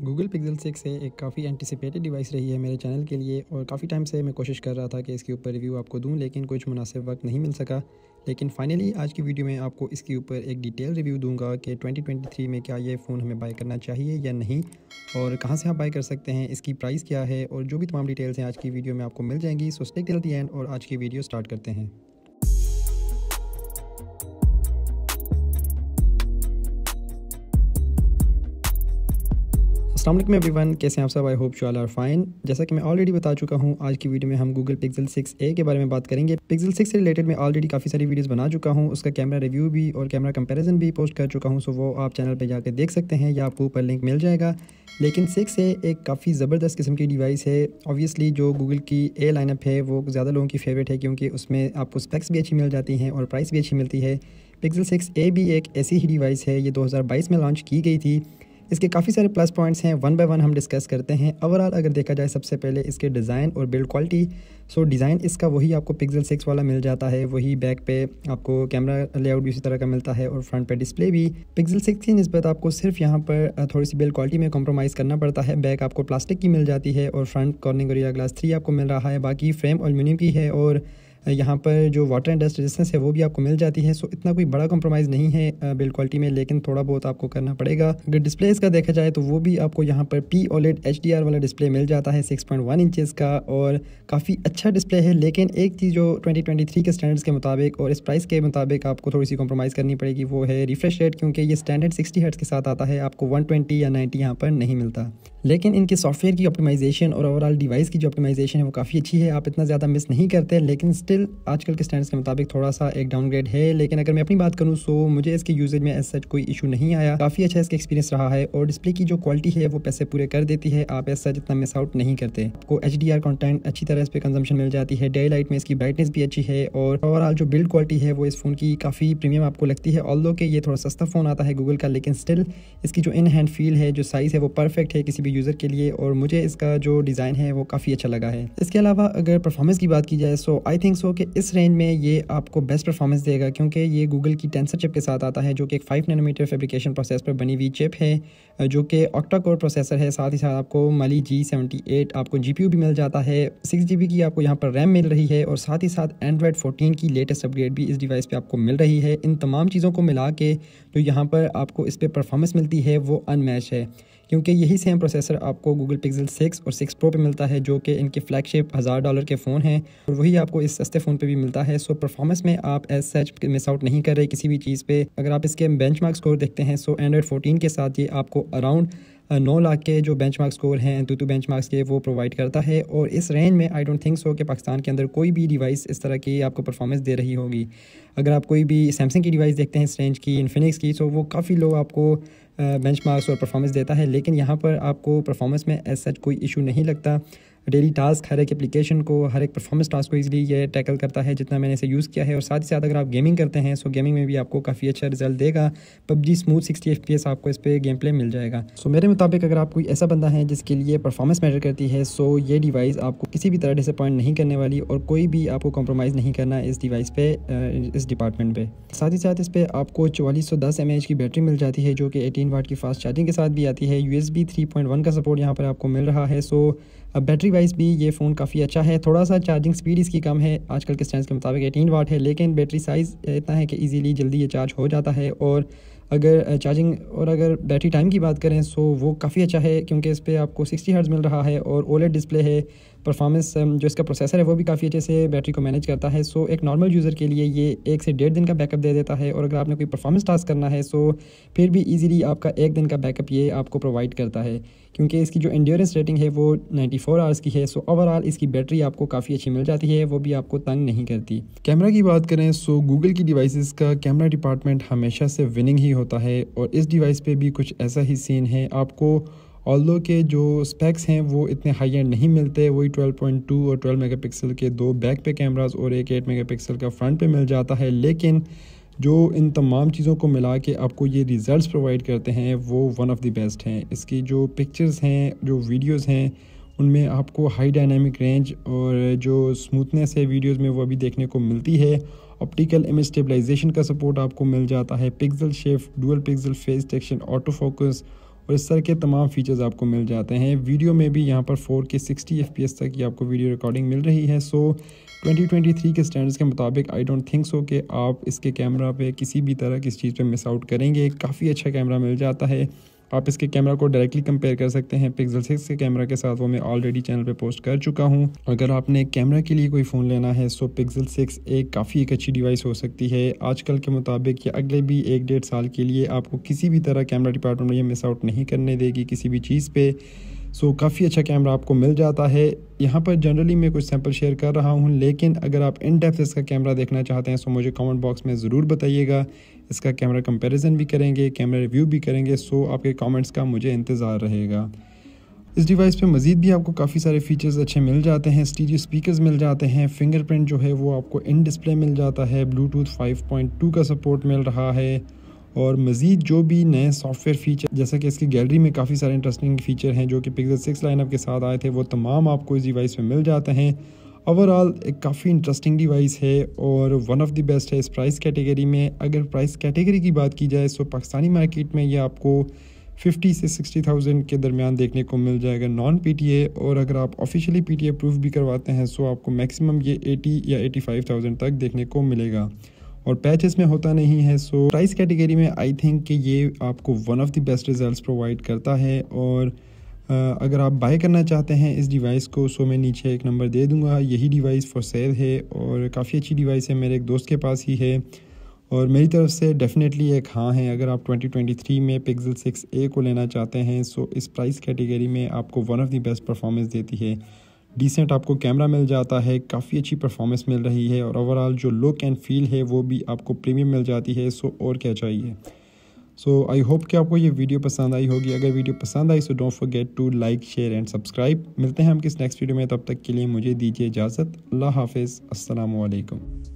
Google Pixel six एक काफ़ी anticipated device रही है मेरे चैनल के लिए और काफ़ी टाइम से मैं कोशिश कर रहा था कि इसके ऊपर रिव्यू आपको दूं लेकिन कुछ मुनासिब वक्त नहीं मिल सका लेकिन फाइनली आज की वीडियो में आपको इसके ऊपर एक डिटेल रिव्यू दूंगा कि 2023 में क्या ये फ़ोन हमें बाई करना चाहिए या नहीं और कहाँ से आप बाई कर सकते हैं इसकी प्राइस क्या है और जो भी तमाम डिटेल्स हैं आज की वीडियो में आपको मिल जाएंगी so stay till the end और आज की वीडियो स्टार्ट करते हैं एवरी एवरीवन कैसे हैं आप सब I hope you are fine जैसा कि मैं ऑलरेडी बता चुका हूं आज की वीडियो में हम गूगल पिक्सल 6a के बारे में बात करेंगे पिक्सल 6 से रिलेटेड मैं ऑलरेडी काफ़ी सारी वीडियोस बना चुका हूं उसका कैमरा रिव्यू भी और कैमरा कंपैरिजन भी पोस्ट कर चुका हूं सो वो आप चैनल पर जाकर देख सकते हैं या आपको ऊपर लिंक मिल जाएगा लेकिन सिक्स ए एक काफ़ी ज़बरदस्त किस्म की डिवाइस है ऑब्वियसली जो गूगल की ए लाइनअप है वो ज़्यादा लोगों की फेवरेट है क्योंकि उसमें आपको स्पेक्स भी अच्छी मिल जाती हैं और प्राइस भी अच्छी मिलती है पिक्सल सिक्स ए भी एक ऐसी ही डिवाइस है ये बाईस में लॉन्च की गई थी इसके काफ़ी सारे प्लस पॉइंट्स हैं वन बाय वन हम डिस्कस करते हैं ओवरऑल अगर देखा जाए सबसे पहले इसके डिज़ाइन और बिल्ड क्वालिटी सो डिज़ाइन इसका वही आपको पिक्सल सिक्स वाला मिल जाता है वही बैक पे आपको कैमरा लेआउट भी उसी तरह का मिलता है और फ्रंट पे डिस्प्ले भी पिक्सल सिक्स की नस्बत आपको सिर्फ यहाँ पर थोड़ी सी बिल्ड क्वालिटी में कॉम्प्रोमाइज़ करना पड़ता है बैक आपको प्लास्टिक की मिल जाती है और front Corning Gorilla Glass three आपको मिल रहा है बाकी फ्रेम और की है और यहाँ पर जो वाटर एंड डस्ट रेजिस्टेंस है वो भी आपको मिल जाती है सो इतना कोई बड़ा कॉम्प्रोमाइज़ नहीं है बिल्ड क्वालिटी में लेकिन थोड़ा बहुत आपको करना पड़ेगा अगर डिस्प्ले इसका देखा जाए तो वो भी आपको यहाँ पर पी ओलेड एच वाला डिस्प्ले मिल जाता है सिक्स पॉइंट का और काफ़ी अच्छा डिस्प्ले है लेकिन एक चीज़ जो ट्वेंटी के स्टैंडर्ड्स के मुताबिक और इस प्राइस के मुताबिक आपको थोड़ी सी कॉम्प्रोमाइज़ करनी पड़ेगी वो है रिफ्रेश रेट क्योंकि ये स्टैंडर्ड सिक्सटी हर्ट्स के साथ आता है आपको वन या नाइन्टी यहाँ पर नहीं मिलता लेकिन इनके सॉफ्टवेयर की ऑप्टिमाइजेशन और ओवरऑल डिवाइस की जो ऑप्टिमाइजेशन है वो काफ़ी अच्छी है आप इतना ज़्यादा मिस नहीं करते लेकिन स्टिल आजकल के स्टैंडर्ड्स के मुताबिक थोड़ा सा एक डाउनग्रेड है लेकिन अगर मैं अपनी बात करूँ सो मुझे इसके यूजेज में एज सच कोई इशू नहीं आया काफ़ी अच्छा इसका एक्सपीरियंस रहा है और डिस्प्ले की जो क्वालिटी है वो पैसे पूरे कर देती है आप ऐसा जितना इतना मिस आउट नहीं करते आपको एच डी अच्छी तरह इस पर कंजम्पशन मिल जाती है डे लाइट में इसकी ब्राइटनेस भी अच्छी है और ओवरऑल जो बिल्ड क्वालिटी है वो इस फ़ोन की काफ़ी प्रीमियम आपको लगती है ऑल के ये थोड़ा सस्ता फ़ोन आता है गूगल का लेकिन स्टिल इसकी जो इन हैंड फील है जो साइज़ है वो परफेक्ट है किसी भी यूज़र के लिए और मुझे इसका जो डिज़ाइन है वो काफ़ी अच्छा लगा है इसके अलावा अगर परफॉर्मेंस की बात की जाए सो आई थिंक सो कि इस रेंज में ये आपको बेस्ट परफॉर्मेंस देगा क्योंकि ये गूगल की टेंसर चिप के साथ आता है जो कि एक फाइव नैनोमीटर फेब्रिकेशन प्रोसेस पर बनी हुई चिप है जो कि ऑक्टा कोर प्रोसेसर है साथ ही साथ आपको मली जी सेवेंटी एट आपको जी पी यू भी मिल जाता है सिक्स जी बी की आपको यहाँ पर रैम मिल रही है और साथ ही साथ एंड्रॉयड फोर्टीन की लेटेस्ट अपग्रेड भी इस डिवाइस पर आपको मिल रही है इन तमाम चीज़ों को मिला के जो यहाँ पर आपको इस पर परफॉर्मेंस मिलती है वो अनमैच है क्योंकि यही सेम प्रोसेसर आपको गूगल पिक्सल सिक्स और सिक्स प्रो पर मिलता है जो कि इनके फ्लैगशिप हज़ार डॉलर के फ़ोन हैं और वही आपको इस सस्ते फ़ोन पर भी मिलता है सो परफॉर्मेंस में आप एस सच मिस आउट नहीं कर रहे किसी भी चीज़ पर अगर आप इसके बेंच मार्क स्कोर देखते हैं सो एंड्रॉड फोटीन के साथ ये आपको अराउंड नौ लाख के जो बेंच मार्क स्कोर हैं बेंच मार्क्स के वो प्रोवाइड करता है और इस रेंज में आई डोंट थिंक सो कि पाकिस्तान के अंदर कोई भी डिवाइस इस तरह की आपको परफॉर्मेंस दे रही होगी अगर आप कोई भी सैमसंग की डिवाइस देखते हैं इस रेंज की इन्फिनिक्स की तो वो काफ़ी लो आपको बेंचमार्क्स और परफॉर्मेंस देता है लेकिन यहाँ पर आपको परफॉर्मेंस में एज सच कोई इशू नहीं लगता डेली टास्क हर एक एप्लीकेशन को हर एक परफॉर्मेंस टास्क को इजीली ये टैकल करता है जितना मैंने इसे यूज़ किया है और साथ ही साथ अगर आप गेमिंग करते हैं सो गेमिंग में भी आपको काफ़ी अच्छा रिजल्ट देगा पबजी स्मूथ सिक्सटी एफ आपको इस पर गेम प्ले मिल जाएगा सो मेरे मुताबिक अगर आप कोई ऐसा बंदा है जिसके लिए परफॉर्मेंस मैटर करती है सो ये डिवाइस आपको किसी भी तरह डिसअपॉइंट नहीं करने वाली और कोई भी आपको कॉम्प्रोमाइज़ नहीं करना इस डिवाइस पर इस डिपार्टमेंट पे साथ ही साथ इस पर आपको चवालीस सौ दस एम की बैटरी मिल जाती है जो कि एटीन वाट की फास्ट चार्जिंग के साथ भी आती है U S B three point one का सपोर्ट यहाँ पर आपको मिल रहा है सो अब बैटरी वाइज भी ये फ़ोन काफ़ी अच्छा है थोड़ा सा चार्जिंग स्पीड इसकी कम है आजकल के स्टैंड के मुताबिक एटीन वाट है लेकिन बैटरी साइज़ इतना है कि ईज़िली जल्दी ये चार्ज हो जाता है और अगर चार्जिंग और अगर बैटरी टाइम की बात करें सो वो काफ़ी अच्छा है क्योंकि इस पर आपको सिक्सटी हर्ट्ज़ मिल रहा है और ओलेट डिस्प्ले है परफॉर्मेंस um, जो इसका प्रोसेसर है वो भी काफ़ी अच्छे से बैटरी को मैनेज करता है सो एक नॉर्मल यूज़र के लिए ये एक से डेढ़ दिन का बैकअप दे देता है और अगर आपने कोई परफॉर्मेंस टास्क करना है सो फिर भी ईजिली आपका एक दिन का बैकअप ये आपको प्रोवाइड करता है क्योंकि इसकी जो इंड्योरेंस रेटिंग है वो 94 फोर आवर्स की है सो ओवरऑल इसकी बैटरी आपको काफ़ी अच्छी मिल जाती है वो भी आपको तंग नहीं करती कैमरा की बात करें सो गूगल की डिवाइसेस का कैमरा डिपार्टमेंट हमेशा से विनिंग ही होता है और इस डिवाइस पे भी कुछ ऐसा ही सीन है आपको ऑल्दो के जो स्पेक्स हैं वो इतने हाई एंड नहीं मिलते वही 12.2 और 12 मेगापिक्सल के दो बैक पे कैमरास और एक 8 मेगापिक्सल का फ्रंट पे मिल जाता है लेकिन जो इन तमाम चीज़ों को मिला के आपको ये रिज़ल्ट प्रोवाइड करते हैं वो वन ऑफ़ द बेस्ट हैं इसकी जो पिक्चर्स हैं जो वीडियोज़ हैं उनमें आपको हाई डायनामिक रेंज और जो स्मूथनेस है वीडियोज़ में वो अभी देखने को मिलती है ऑप्टिकल इमेज स्टेबलाइजेशन का सपोर्ट आपको मिल जाता है pixel shift dual pixel phase detection auto focus और इस तरह के तमाम फीचर्स आपको मिल जाते हैं वीडियो में भी यहाँ पर फोर के सिक्सटी एफ तक की आपको वीडियो रिकॉर्डिंग मिल रही है सो 2023 के स्टैंडर्ड्स के मुताबिक आई डोंट थिंक सो कि आप इसके कैमरा पे किसी भी तरह किस चीज़ पे मिस आउट करेंगे काफ़ी अच्छा कैमरा मिल जाता है आप इसके कैमरा को डायरेक्टली कंपेयर कर सकते हैं पिक्सल सिक्स के कैमरा के साथ वो मैं ऑलरेडी चैनल पर पोस्ट कर चुका हूँ अगर आपने कैमरा के लिए कोई फ़ोन लेना है सो पिक्सल सिक्स एक काफ़ी एक अच्छी डिवाइस हो सकती है आजकल के मुताबिक या अगले भी एक डेढ़ साल के लिए आपको किसी भी तरह कैमरा डिपार्टमेंट में मिस आउट नहीं करने देगी किसी भी चीज़ पर सो so, काफ़ी अच्छा कैमरा आपको मिल जाता है यहाँ पर जनरली मैं कुछ सैंपल शेयर कर रहा हूँ लेकिन अगर आप इन डेप्थ इसका कैमरा देखना चाहते हैं सो मुझे कमेंट बॉक्स में ज़रूर बताइएगा इसका कैमरा कंपैरिजन भी करेंगे कैमरा रिव्यू भी करेंगे सो आपके कमेंट्स का मुझे इंतज़ार रहेगा इस डिवाइस पे मज़ीद भी आपको काफ़ी सारे फीचर्स अच्छे मिल जाते हैं स्टीरियो स्पीकर्स मिल जाते हैं फिंगरप्रिंट जो है वो आपको इन डिस्प्ले मिल जाता है ब्लूटूथ 5.2 का सपोर्ट मिल रहा है और मज़ीद जो भी नए सॉफ्टवेयर फीचर जैसा कि इसकी गैलरी में काफ़ी सारे इंटरेस्टिंग फीचर हैं जो कि पिक्सल सिक्स लाइनअप के साथ आए थे वो तमाम आपको इस डिवाइस में मिल जाते हैं ओवरऑल एक काफ़ी इंटरेस्टिंग डिवाइस है और वन ऑफ द बेस्ट है इस प्राइस कैटेगरी में अगर प्राइस कैटेगरी की बात की जाए तो पाकिस्तानी मार्केट में ये आपको 50 से सिक्सटी थाउजेंड के दरमियान देखने को मिल जाएगा नॉन पीटीए और अगर आप ऑफिशियली पीटीए प्रूफ भी करवाते हैं सो तो आपको मैक्सिमम ये 80 या फाइव थाउजेंड तक देखने को मिलेगा और पैचेस में होता नहीं है सो प्राइस कैटेगरी में आई थिंक कि ये आपको one of the best results provide करता है और अगर आप बाय करना चाहते हैं इस डिवाइस को सो मैं नीचे एक नंबर दे दूंगा यही डिवाइस फॉर सेल है और काफ़ी अच्छी डिवाइस है मेरे एक दोस्त के पास ही है और मेरी तरफ से डेफ़िनेटली एक हाँ है अगर आप 2023 में पिक्सल 6a को लेना चाहते हैं सो इस प्राइस कैटेगरी में आपको one of the best performance देती है डिसेंट आपको कैमरा मिल जाता है काफ़ी अच्छी परफॉर्मेंस मिल रही है और ओवरऑल जो लुक एंड फील है वो भी आपको प्रीमियम मिल जाती है सो और क्या चाहिए सो आई होप कि आपको ये वीडियो पसंद आई होगी अगर वीडियो पसंद आई so don't forget to like share and subscribe मिलते हैं हम किस नेक्स्ट वीडियो में तब तक के लिए मुझे दीजिए इजाज़त अल्लाह हाफिज़ असलकम